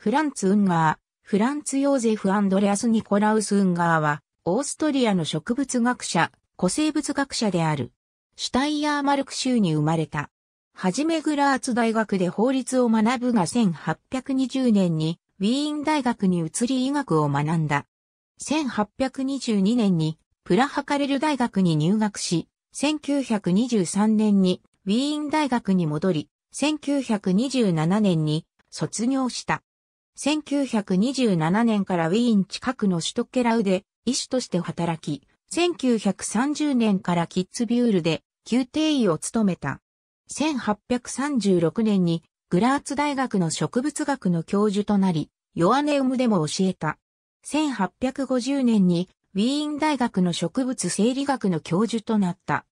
フランツ・ウンガー、フランツ・ヨーゼフ・アンドレアス・ニコラウス・ウンガーは、オーストリアの植物学者、古生物学者である。シュタイヤーマルク州に生まれた。はじめグラーツ大学で法律を学ぶが1820年に、ウィーン大学に移り医学を学んだ。1822年に、プラハカレル大学に入学し、1923年にウィーン大学に戻り、1927年に卒業した。1927年からウィーン近くの首都ケラウで医師として働き、1930年からキッズビュールで宮廷医を務めた。1836年にグラーツ大学の植物学の教授となり、ヨアネウムでも教えた。1850年にウィーン大学の植物生理学の教授となった。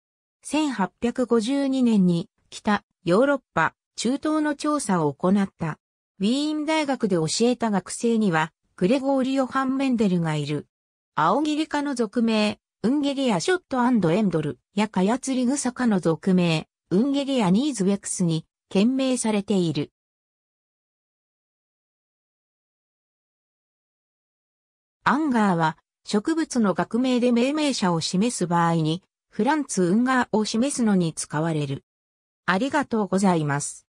1852年に北ヨーロッパ中東の調査を行った。ウィーン大学で教えた学生には、グレゴーリオ・ハンメンデルがいる。青ギリ科の俗名、ウンゲリア・ショットエンドル、やカヤツリグサ科の俗名、ウンゲリア・ニーズ・ウェクスに、懸命されている。アンガーは、植物の学名で命名者を示す場合に、フランツ・ウンガーを示すのに使われる。ありがとうございます。